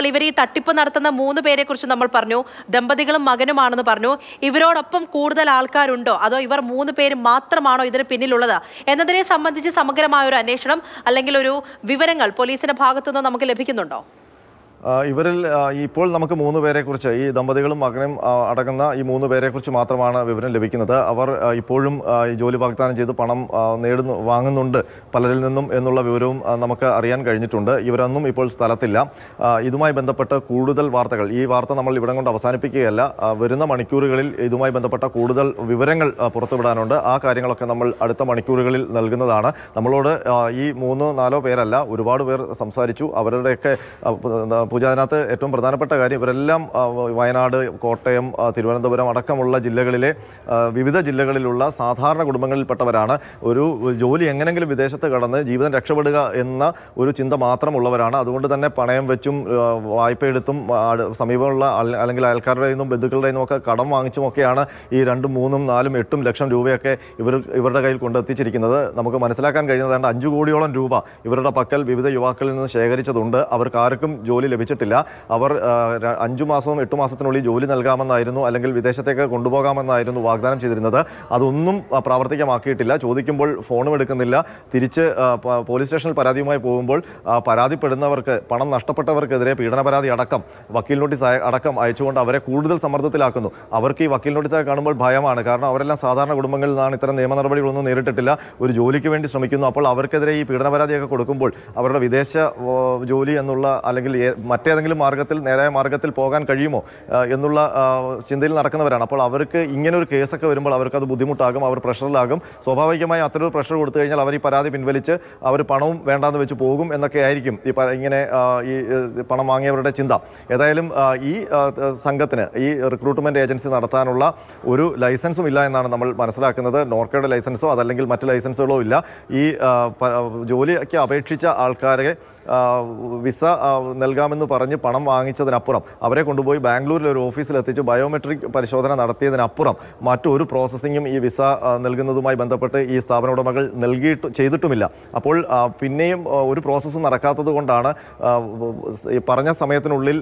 അപ്പോൾ ഇവർ ഈ തട്ടിപ്പ് നടത്തുന്ന മൂന്ന് പേരെ കുറിച്ച് നമ്മൾ പറഞ്ഞു ദമ്പതികളും മകനുമാണെന്ന് പറഞ്ഞു ഇവരോടൊപ്പം കൂടുതൽ ആൾക്കാരുണ്ടോ അതോ ഇവർ മൂന്ന് പേര് മാത്രമാണോ ഇതിന് പിന്നിലുള്ളത് എന്നതിനെ സംബന്ധിച്ച് സമഗ്രമായ ഒരു അന്വേഷണം അല്ലെങ്കിൽ ഒരു വിവരങ്ങൾ പോലീസിന്റെ ഭാഗത്തുനിന്ന് നമുക്ക് ലഭിക്കുന്നുണ്ടോ ഇവരിൽ ഇപ്പോൾ നമുക്ക് മൂന്ന് പേരെക്കുറിച്ച് ഈ ദമ്പതികളും മകനും അടങ്ങുന്ന ഈ മൂന്ന് പേരെക്കുറിച്ച് മാത്രമാണ് വിവരം ലഭിക്കുന്നത് അവർ ഇപ്പോഴും ജോലി വാഗ്ദാനം ചെയ്ത് പണം നേടുന്നു വാങ്ങുന്നുണ്ട് പലരിൽ നിന്നും എന്നുള്ള വിവരവും നമുക്ക് അറിയാൻ കഴിഞ്ഞിട്ടുണ്ട് ഇവരൊന്നും ഇപ്പോൾ സ്ഥലത്തില്ല ഇതുമായി ബന്ധപ്പെട്ട് കൂടുതൽ വാർത്തകൾ ഈ വാർത്ത നമ്മൾ ഇവിടം കൊണ്ട് അവസാനിപ്പിക്കുകയല്ല വരുന്ന മണിക്കൂറുകളിൽ ഇതുമായി ബന്ധപ്പെട്ട കൂടുതൽ വിവരങ്ങൾ പുറത്തുവിടാനുണ്ട് ആ കാര്യങ്ങളൊക്കെ നമ്മൾ അടുത്ത മണിക്കൂറുകളിൽ നൽകുന്നതാണ് നമ്മളോട് ഈ മൂന്നോ നാലോ പേരല്ല ഒരുപാട് പേർ സംസാരിച്ചു അവരുടെയൊക്കെ പൂജ അതിനകത്ത് ഏറ്റവും പ്രധാനപ്പെട്ട കാര്യം ഇവരെല്ലാം വയനാട് കോട്ടയം തിരുവനന്തപുരം അടക്കമുള്ള ജില്ലകളിലെ വിവിധ ജില്ലകളിലുള്ള സാധാരണ കുടുംബങ്ങളിൽപ്പെട്ടവരാണ് ഒരു ജോലി എങ്ങനെങ്കിലും വിദേശത്ത് കടന്ന് ജീവിതം രക്ഷപ്പെടുക എന്ന ഒരു ചിന്ത മാത്രമുള്ളവരാണ് അതുകൊണ്ട് തന്നെ പണയം വെച്ചും വായ്പ എടുത്തും സമീപമുള്ള അല്ലെങ്കിൽ അയൽക്കാരുടെ നിന്നും ബന്ധുക്കളുടെ നിന്നും ഒക്കെ കടം വാങ്ങിച്ചുമൊക്കെയാണ് ഈ രണ്ടും മൂന്നും നാലും എട്ടും ലക്ഷം രൂപയൊക്കെ ഇവർ ഇവരുടെ കയ്യിൽ കൊണ്ടെത്തിച്ചിരിക്കുന്നത് നമുക്ക് മനസ്സിലാക്കാൻ കഴിയുന്നത് അഞ്ചു കോടിയോളം രൂപ ഇവരുടെ പക്കൽ വിവിധ യുവാക്കളിൽ നിന്ന് ശേഖരിച്ചതുണ്ട് അവർക്ക് ആർക്കും ജോലി ലഭിച്ചിട്ടില്ല അവർ അഞ്ചു മാസവും എട്ടു മാസത്തിനുള്ളിൽ ജോലി നൽകാമെന്നായിരുന്നു അല്ലെങ്കിൽ വിദേശത്തേക്ക് കൊണ്ടുപോകാമെന്നായിരുന്നു വാഗ്ദാനം ചെയ്തിരുന്നത് അതൊന്നും പ്രാവർത്തികമാക്കിയിട്ടില്ല ചോദിക്കുമ്പോൾ ഫോണും എടുക്കുന്നില്ല തിരിച്ച് പോലീസ് സ്റ്റേഷനിൽ പരാതിയുമായി പോകുമ്പോൾ പരാതിപ്പെടുന്നവർക്ക് പണം നഷ്ടപ്പെട്ടവർക്കെതിരെ പീഡന പരാതി അടക്കം വക്കീൽ നോട്ടീസ് അടക്കം അയച്ചുകൊണ്ട് അവരെ കൂടുതൽ സമ്മർദ്ദത്തിലാക്കുന്നു അവർക്ക് ഈ വക്കീൽ നോട്ടീസ് കാണുമ്പോൾ ഭയമാണ് കാരണം അവരെല്ലാം സാധാരണ കുടുംബങ്ങളിൽ നിന്നാണ് ഇത്തരം നിയമ നടപടികളൊന്നും നേരിട്ടിട്ടില്ല ഒരു ജോലിക്ക് വേണ്ടി ശ്രമിക്കുന്നു അപ്പോൾ അവർക്കെതിരെ ഈ പീഡന പരാതിയൊക്കെ കൊടുക്കുമ്പോൾ അവരുടെ വിദേശ ജോലി എന്നുള്ള അല്ലെങ്കിൽ മറ്റേതെങ്കിലും മാർഗത്തിൽ നേരായ മാർഗത്തിൽ പോകാൻ കഴിയുമോ എന്നുള്ള ചിന്തയിൽ നടക്കുന്നവരാണ് അപ്പോൾ അവർക്ക് ഇങ്ങനൊരു കേസൊക്കെ വരുമ്പോൾ അവർക്ക് അത് ബുദ്ധിമുട്ടാകും അവർ പ്രഷറിലാകും സ്വാഭാവികമായി അത്തരൊരു പ്രഷർ കൊടുത്തു കഴിഞ്ഞാൽ അവർ ഈ പരാതി പിൻവലിച്ച് അവർ പണവും വേണ്ടാന്ന് വെച്ച് പോകും എന്നൊക്കെ ആയിരിക്കും ഈ ഇങ്ങനെ ഈ പണം വാങ്ങിയവരുടെ ചിന്ത ഏതായാലും ഈ സംഘത്തിന് ഈ റിക്രൂട്ട്മെൻറ്റ് ഏജൻസി നടത്താനുള്ള ഒരു ലൈസൻസും ഇല്ല എന്നാണ് നമ്മൾ മനസ്സിലാക്കുന്നത് നോർക്കയുടെ ലൈസൻസോ അതല്ലെങ്കിൽ മറ്റ് ലൈസൻസുകളോ ഇല്ല ഈ ജോലിക്ക് അപേക്ഷിച്ച ആൾക്കാരെ വിസ നൽകാമെന്ന് പറഞ്ഞ് പണം വാങ്ങിച്ചതിനപ്പുറം അവരെ കൊണ്ടുപോയി ബാംഗ്ലൂരിൽ ഒരു ഓഫീസിലെത്തിച്ച് ബയോമെട്രിക് പരിശോധന നടത്തിയതിനപ്പുറം മറ്റൊരു പ്രോസസ്സിങ്ങും ഈ വിസ നൽകുന്നതുമായി ബന്ധപ്പെട്ട് ഈ സ്ഥാപന ഉടമകൾ നൽകിയിട്ട് ചെയ്തിട്ടുമില്ല അപ്പോൾ പിന്നെയും ഒരു പ്രോസസ്സ് നടക്കാത്തത് കൊണ്ടാണ് പറഞ്ഞ സമയത്തിനുള്ളിൽ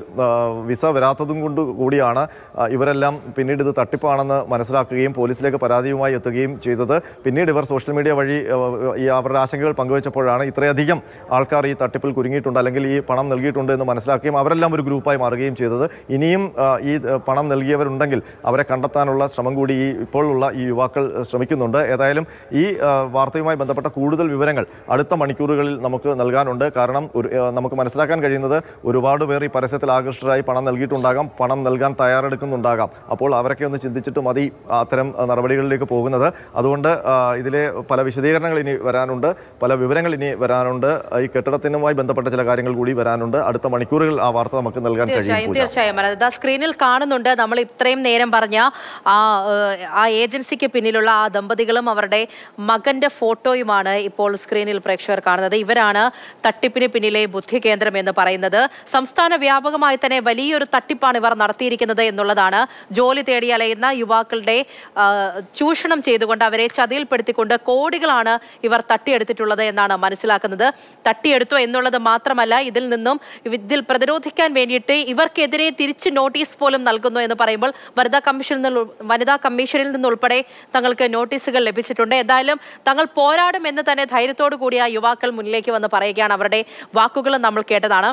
വിസ വരാത്തതും കൊണ്ട് കൂടിയാണ് ഇവരെല്ലാം പിന്നീട് ഇത് തട്ടിപ്പാണെന്ന് മനസ്സിലാക്കുകയും പോലീസിലേക്ക് പരാതിയുമായി എത്തുകയും ചെയ്തത് പിന്നീട് ഇവർ സോഷ്യൽ മീഡിയ വഴി ഈ അവരുടെ ആശങ്കകൾ പങ്കുവച്ചപ്പോഴാണ് ഇത്രയധികം ആൾക്കാർ ഈ തട്ടിപ്പിൽ ഗ്രൂപ്പിൽ കുരുങ്ങിയിട്ടുണ്ട് അല്ലെങ്കിൽ ഈ പണം നൽകിയിട്ടുണ്ട് എന്ന് മനസ്സിലാക്കുകയും അവരെല്ലാം ഒരു ഗ്രൂപ്പായി മാറുകയും ചെയ്തത് ഇനിയും ഈ പണം നൽകിയവരുണ്ടെങ്കിൽ അവരെ കണ്ടെത്താനുള്ള ശ്രമം കൂടി ഈ ഇപ്പോഴുള്ള ഈ യുവാക്കൾ ശ്രമിക്കുന്നുണ്ട് ഏതായാലും ഈ വാർത്തയുമായി ബന്ധപ്പെട്ട കൂടുതൽ വിവരങ്ങൾ അടുത്ത മണിക്കൂറുകളിൽ നമുക്ക് നൽകാനുണ്ട് കാരണം ഒരു നമുക്ക് മനസ്സിലാക്കാൻ കഴിയുന്നത് ഒരുപാട് പേർ ഈ പരസ്യത്തിൽ ആകൃഷ്ടരായി പണം നൽകിയിട്ടുണ്ടാകാം പണം നൽകാൻ തയ്യാറെടുക്കുന്നുണ്ടാകാം അപ്പോൾ അവരൊക്കെ ഒന്ന് ചിന്തിച്ചിട്ട് മതി അത്തരം നടപടികളിലേക്ക് പോകുന്നത് അതുകൊണ്ട് ഇതിലെ പല വിശദീകരണങ്ങൾ ഇനി വരാനുണ്ട് പല വിവരങ്ങൾ ഇനി വരാനുണ്ട് ഈ കെട്ടിടത്തിനുമായി ബന്ധപ്പെട്ട ചില കാര്യങ്ങൾ കൂടി വരാനുണ്ട് അടുത്ത മണിക്കൂറുകൾ ആ വാർത്ത നമുക്ക് നൽകാൻ കഴിയും തീർച്ചയായും സ്ക്രീനിൽ കാണുന്നുണ്ട് നമ്മൾ ഇത്രയും നേരം പറഞ്ഞ ആ ആ ഏജൻസിക്ക് പിന്നിലുള്ള ആ ദമ്പതികളും അവരുടെ മകന്റെ ഫോട്ടോയുമാണ് ഇപ്പോൾ സ്ക്രീനിൽ പ്രേക്ഷകർ കാണുന്നത് ഇവരാണ് തട്ടിപ്പിന് പിന്നിലെ ബുദ്ധി കേന്ദ്രം എന്ന് പറയുന്നത് സംസ്ഥാന വ്യാപകമായി തന്നെ വലിയൊരു തട്ടിപ്പാണ് ഇവർ നടത്തിയിരിക്കുന്നത് എന്നുള്ളതാണ് ജോലി തേടി അലയുന്ന യുവാക്കളുടെ ചൂഷണം ചെയ്തുകൊണ്ട് അവരെ ചതിയിൽപ്പെടുത്തിക്കൊണ്ട് കോടികളാണ് ഇവർ തട്ടിയെടുത്തിട്ടുള്ളത് എന്നാണ് മനസ്സിലാക്കുന്നത് തട്ടിയെടുത്തു എന്നുള്ള എന്നുള്ളത് മാത്രമല്ല ഇതിൽ നിന്നും ഇതിൽ പ്രതിരോധിക്കാൻ വേണ്ടിയിട്ട് ഇവർക്കെതിരെ തിരിച്ച് നോട്ടീസ് പോലും നൽകുന്നു എന്ന് പറയുമ്പോൾ വനിതാ കമ്മീഷനിൽ നിന്ന് വനിതാ കമ്മീഷനിൽ നിന്നുൾപ്പെടെ തങ്ങൾക്ക് നോട്ടീസുകൾ ലഭിച്ചിട്ടുണ്ട് എന്തായാലും തങ്ങൾ പോരാടും എന്ന് തന്നെ ധൈര്യത്തോടു കൂടി ആ യുവാക്കൾ മുന്നിലേക്ക് വന്ന് പറയുകയാണ് അവരുടെ വാക്കുകളും നമ്മൾ കേട്ടതാണ്